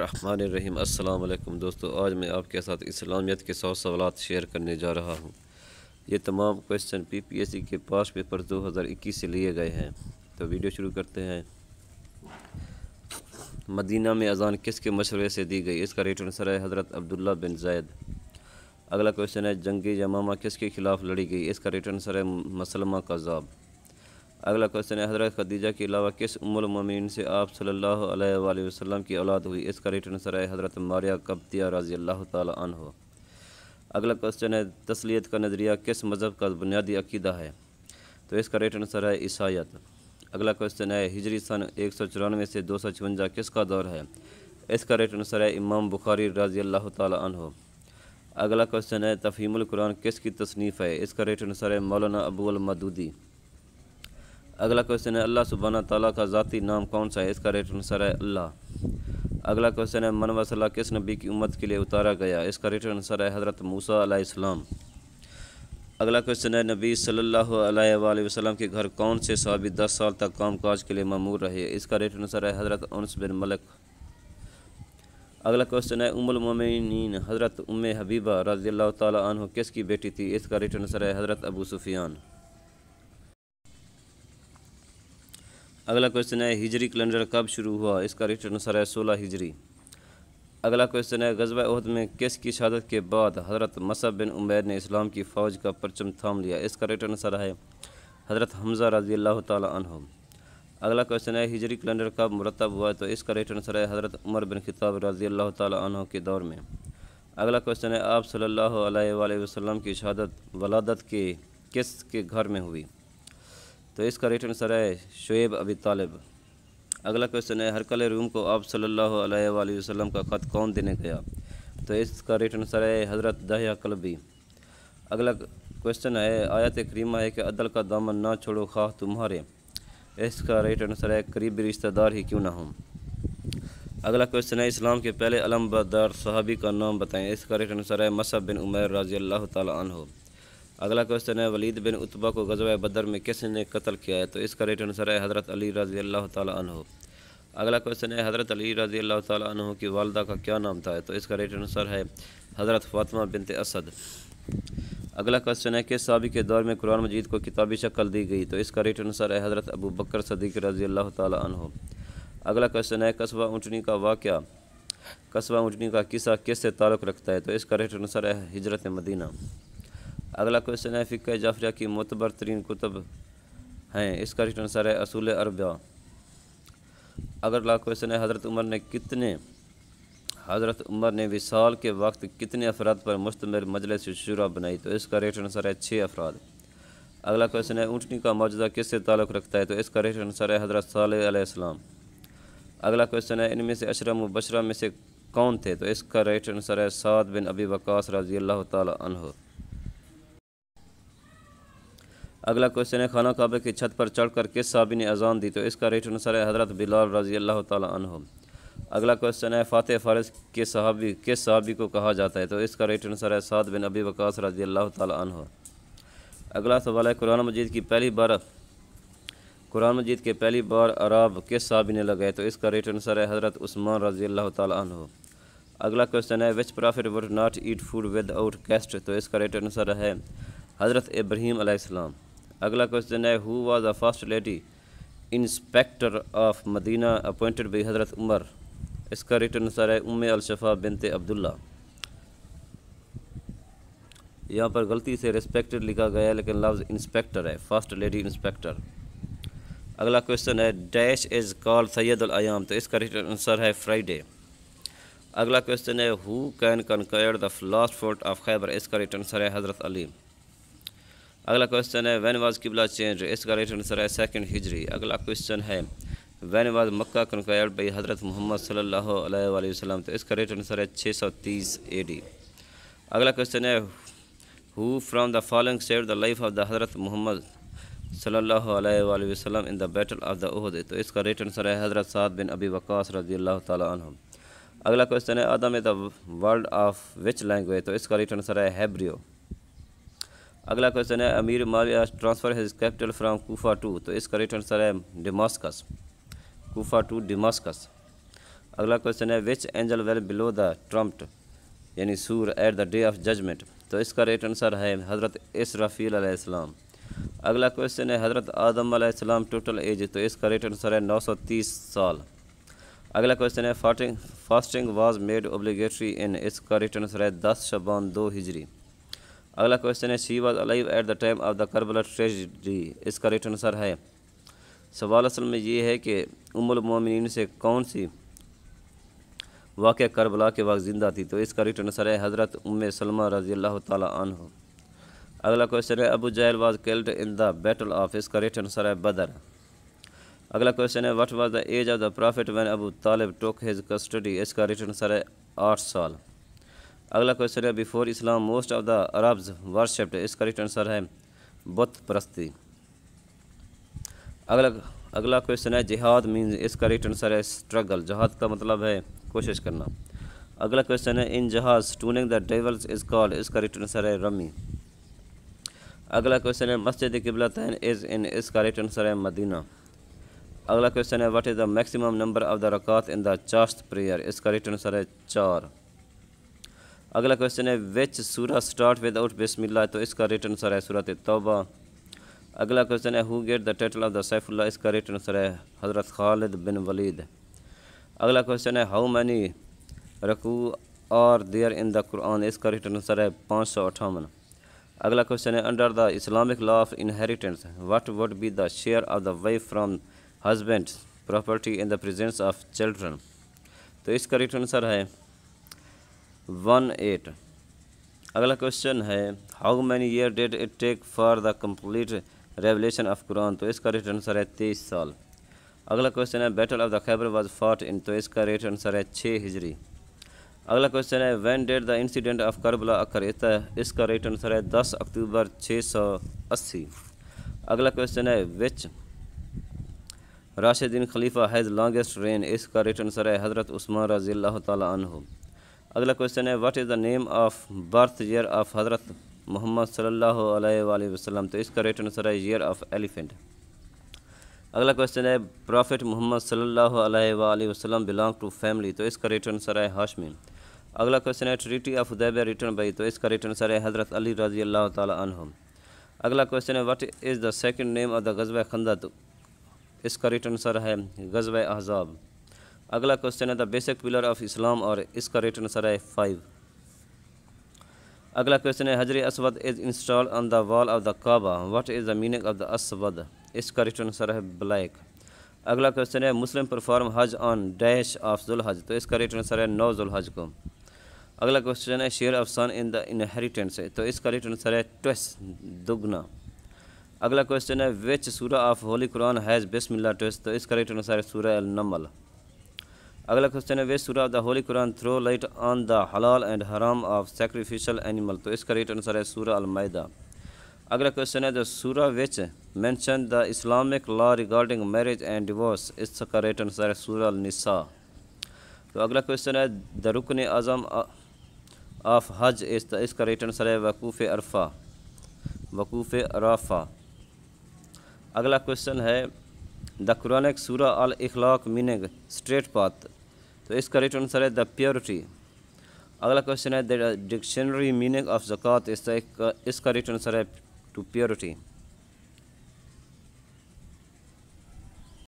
रहीम अस्सलाम वालेकुम दोस्तों आज मैं आपके साथ इस्लामियत के सौ सवाल शेयर करने जा रहा हूँ ये तमाम क्वेश्चन पीपीएससी के पास पेपर 2021 से लिए गए हैं तो वीडियो शुरू करते हैं मदीना में अजान किसके मशवरे से दी गई इसका रेट आंसर है हज़रत अब्दुल्ला बिन जैद अगला क्वेश्चन है जंगी जमामा किसके खिलाफ लड़ी गई इसका रेट आंसर है मसलमा कज़ाब अगला क्वेश्चन है हज़रत खदीजा के अलावा किस ममिन से आप सल्लल्लाहु अलैहि वसल्लम की औलाद हुई इसका रिटर्न सर है हज़रत मारिया कब्तिया रजी अल्लाह तन हो अगला क्वेश्चन है तसलीत का नज़रिया किस मज़हब का बुनियादी अकीदा है तो इसका रिटर्न सर है ईसाइत अगला क्वेश्चन है हिजरी सन एक सौ चौरानवे से दो सौ छवंजा किसका दौर है इसका रिटर्न सर है इमाम बुखारी रजी अल्लाह तन हो अगला क्वेश्चन है तफीमुल कुरान किसकी तसनीफ़ है इसका रिटर्न सर है मौलाना अबूल मदूदी अगला क्वेश्चन है अल्लाह सुबहाना तला का ज़ाती नाम कौन सा है इसका रेट आंसर है अल्लाह अगला क्वेश्चन है मन वसला किस नबी की उम्मत के लिए उतारा गया इसका रेट आंसर है हज़रत मूसा अगला क्वेश्चन है नबी सल्लल्लाहु अलैहि वसल्लम के घर कौन से सहाबी दस साल तक काम काज के लिए मामूर रहे इसका रेट आंसर है हज़रत अनस बिन मलिक अगला क्वेश्चन है उमुल मोमिनीन हज़रत उम हबीबा रज़ी अल्लाह तह किसकी बेटी थी इसका रिटर्न आंसर है हज़रत अबू सुफियान अगला क्वेश्चन है हिजरी कैलेंडर कब शुरू हुआ इसका रिट अनुसार है सोलह हिजरी अगला क्वेश्चन है गजबा अहद में किस की शहादत के बाद हज़रत मसब बिन उमैर ने इस्लाम की फ़ौज का परचम थाम लिया इसका रेट अनुसार है हज़रत हमज़ा रजी अल्लाह तह अगला क्वेश्चन है हिजरी कैलेंडर कब मुरतब हुआ तो इसका रेट अनुसार है हज़रत उमर बिन खिताब रजी अल्लाह तहों के दौर में अगला क्वेश्चन है आप सल्ला वसलम की शहादत वलादत के किस के घर में हुई तो इसका रिटर्न सर है शुएब अबी तालिब अगला क्वेश्चन है हरकल रूम को आप सल्लल्लाहु अलैहि वसल्लम का ख़त कौन देने गया तो इसका रिटर्न सर है हज़रत दहिया कलबी अगला क्वेश्चन है आयत करीमा है कि अदल का दामन ना छोड़ो खा तुम्हारे इसका राइट आंसर है करीबी रिश्तेदार ही क्यों ना हो अगला क्वेश्चन है इस्लाम के पहले अलमबरदार सहाबी का नाम बताएं इसका राइट आंसर है मसब बिन उमर रजी अल्लाह तन हो अगला क्वेश्चन है वलीद बिन उतबा को गजवा बदर में किसने कत्ल किया है तो इसका रेट आंसर है हज़रत अली रजी अल्लाह तह अगला क्वेश्चन है हज़रत अली रजी अल्लाह तह की वालदा का क्या नाम था तो इसका रेट आंसर है हज़रत फातमा बिन असद अगला क्वेश्चन है कि साबी के दौर में कुरान मजीद को किताबी शक्ल दी गई तो इसका रेट आंसर है हज़रत अबू बकर सदीक रजी अल्लाह तह अगला क्वेश्चन है कस्बा ऊँचनी का वाक़ कस्बा ऊँचनी का किस्सा किस से ताल्लुक़ रखता है तो इसका रेट आंसर है हजरत मदीना अगला क्वेश्चन है फ़िक्र जाफरिया की मतबर तरीन कुतब हैं इसका रिटर्न सर है असूल अरबा अगला क्वेश्चन है हज़रत उमर ने कितने हज़रत उमर ने विशाल के वक्त कितने अफराद पर मुश्तम मजलिस शुरा बनाई तो इसका रिटर्न आंसर है छः अफराद अगला क्वेश्चन है ऊँटनी का मौजूदा किससे ताल्लुक़ रखता है तो इसका रिटर्न आंसर है हज़रत सलाम अगला क्वेश्चन है इनमें से अशरम बशरम में से कौन थे तो इसका रेट आंसर है साद बिन अबी वकास रजी अल्लाह तह अगला क्वेश्चन है खाना काबे की छत पर चढ़ कर किस साहबी ने अजान दी तो इसका रेट अनुसार है हज़रत बिलाल रजी अल्लाह तह अगला क्वेश्चन है फ़ातह फारिस के सहाबी किस सहाबी को कहा जाता है तो इसका रेट अनुसार है साद बिन अबी वक़ास रजी अल्लाह तह अगला सवाल है कुरान मजीद की पहली बार कुरान मजीद के पहली बार अराब किस साहबी ने लगाए तो इसका रेट अनुसार है हज़रत उस्मान रजी अल्लाह तह अगला क्वेश्चन है which prophet would not eat food without guest तो इसका रेट अनुसार है हज़रत इब्राहीम अलैहिस्सलाम अगला क्वेश्चन है who was the first lady inspector of Medina appointed by Hazrat Umar इसका रिटर्न आंसर है उम अलशफ़ा बिनते अब्दुल्ला यहाँ पर गलती से रिस्पेक्टेड लिखा गया है लेकिन लफ्ज़ इंस्पेक्टर है फर्स्ट लेडी इंस्पेक्टर अगला क्वेश्चन है dash is call Sayyid Ayyam तो इसका रिटर्न आंसर है फ्राइडे अगला क्वेश्चन है who can conquer the last fort of Khaibar इसका रिटर्न आंसर है हज़रत अलीम अगला क्वेश्चन है वैन वाज किबला चेंज इसका राइट आंसर है सेकंड हिजरी अगला क्वेश्चन है when was Mecca conquered by Hazrat Mohammad सल्लल्लाहु अलैहि वसल्लम तो इसका राइट आंसर है 630 एडी अगला क्वेश्चन है who from the following save the life of the Hazrat Mohammad सल्लल्लाहु अलैहि वसल्लम in the battle of the Uhud तो इसका राइट आंसर है हज़रत साद बिन अबी वक़ास रजी अल्लाह तम अगला क्वेश्चन है Adam the world of which language तो इसका राइट आंसर है हैब्रियो अगला क्वेश्चन है Amir Muawiya transfer his capital from Kufa to तो इसका राइट आंसर है डिमास्कस कोफा टू डिमास्कस अगला क्वेश्चन है which angel will blow the trumpet यानी Sur at the day of judgement तो इसका राइट आंसर है हज़रत इसराफील आसमाम अगला क्वेश्चन है हज़रत आदम टोटल एज तो इसका रेट आंसर है 930 साल अगला क्वेश्चन है fasting was made obligatory in इसका रिटर्न आंसर है दस शबान दो हिजरी अगला क्वेश्चन है she was alive at the time of the Karbala tragedy इसका रिटर्न आंसर है सवाल असल में ये है कि उमुल मोमिन से कौन सी वाक़ करबला के वक्त ज़िंदा थी तो इसका रिटर्न आंसर है हज़रत उम सलमा रजी अल्लाह तन हो अगला क्वेश्चन है Abu Jahl was killed in the battle of इसका रिटर्न आंसर है बदर अगला क्वेश्चन है what was the age of the prophet when Abu Talib took his custody इसका रिटर्न आंसर है आठ साल अगला क्वेश्चन है before Islam most of the Arabs worshipped इस करेक्ट आंसर है बुत परस्ती अगला अगला क्वेश्चन है जिहाद मींस इस करेक्ट आंसर है स्ट्रगल जहाद का मतलब है कोशिश करना अगला क्वेश्चन है in Hajj stoning the devils is called इस करेक्ट आंसर है रमी अगला क्वेश्चन है मस्जिद किबला तैन इज़ इन इस करेक्ट आंसर है मदीना अगला क्वेश्चन है what is the maximum number of the rakat in the Chasht prayer इसका करेक्ट आंसर है चार अगला क्वेश्चन है विच सूरा स्टार्ट विदाउट बिस्मिल्लाह तो इसका रेट आंसर है सूरत तोबा अगला क्वेश्चन है who get the title of the Saifullah इसका रेट आंसर है हज़रत खालिद बिन वलीद अगला क्वेश्चन है how many ruku are there in the Quran इसका रेट आंसर है पाँच सौ अठावन अगला क्वेश्चन है under the Islamic law of inheritance what would be the share of the wife from husband property in the presence of children तो इसका return answer है वन एट अगला क्वेश्चन है how many year did it take for the complete revelation of Quran तो इसका right answer है तेईस साल अगला क्वेश्चन है battle of the Khaibar was fought in तो इसका रेट आंसर है छः हिजरी अगला क्वेश्चन है when did the incident of Karbala occur इसका रेट आंसर है दस अक्टूबर छः सौ अस्सी अगला क्वेश्चन है which Rashidun Khalifa has longest reign इसका रेट आंसर है हज़रत उस्मान रज़ी अल्लाह तन अगला क्वेश्चन है what is the name of birth year of Hazrat Mohammad सल्लल्लाहु अलैहि वसल्लम तो इसका राइट आंसर है ईयर ऑफ एलिफेंट अगला क्वेश्चन है प्रॉफिट मोहम्मद सल्लल्लाहु अलैहि वसल्लम बिलोंग टू फैमिली तो इसका राइट आंसर है हाशमी अगला क्वेश्चन है treaty of Hudaibiya return by तो इसका राइट आंसर है हज़रत अली रजी अल्लाह तहम अगला क्वेश्चन है what is the second name of the गजब खंदा तो इसका रिटर्न सर है गजब अहजाब अगला क्वेश्चन है the basic pillar of Islam और इसका रिटर्न सर है फाइव अगला क्वेश्चन है Hajar Aswad is install on the wall of the Kaaba what is the meaning of the Aswad इसका रिटर्न आंसर है ब्लैक अगला क्वेश्चन है Muslim perform Hajj on dash of Hajj तो इसका रिटर्न आंसर है नौ हज को अगला क्वेश्चन है share of son in the inheritance तो इसका रिटर्न सर है ट्वेस दुगना अगला क्वेश्चन है which Surah of holy Quran has Bismillah twice तो इसका रिटर्न सर है सूर्य नमल अगला क्वेश्चन है वे Surah the holy Quran throw light on the halal and haram of sacrificial animal तो इसका राइट आंसर है सूरा अलमैदा अगला क्वेश्चन है the Surah which mention the Islamic law regarding marriage and divorce इसका राइट आंसर है सूरा निसा तो अगला क्वेश्चन है द रुकन अज़म ऑफ हज इस इसका राइट आंसर है वकूफ़ अरफा वकूफ़ अराफा अगला क्वेश्चन है the Quranic Surah Al Ikhlas meaning straight path तो इसका करेक्ट आंसर है द प्योरिटी अगला क्वेश्चन है the dictionary meaning of zakat इसका करेक्ट आंसर है टू प्योरिटी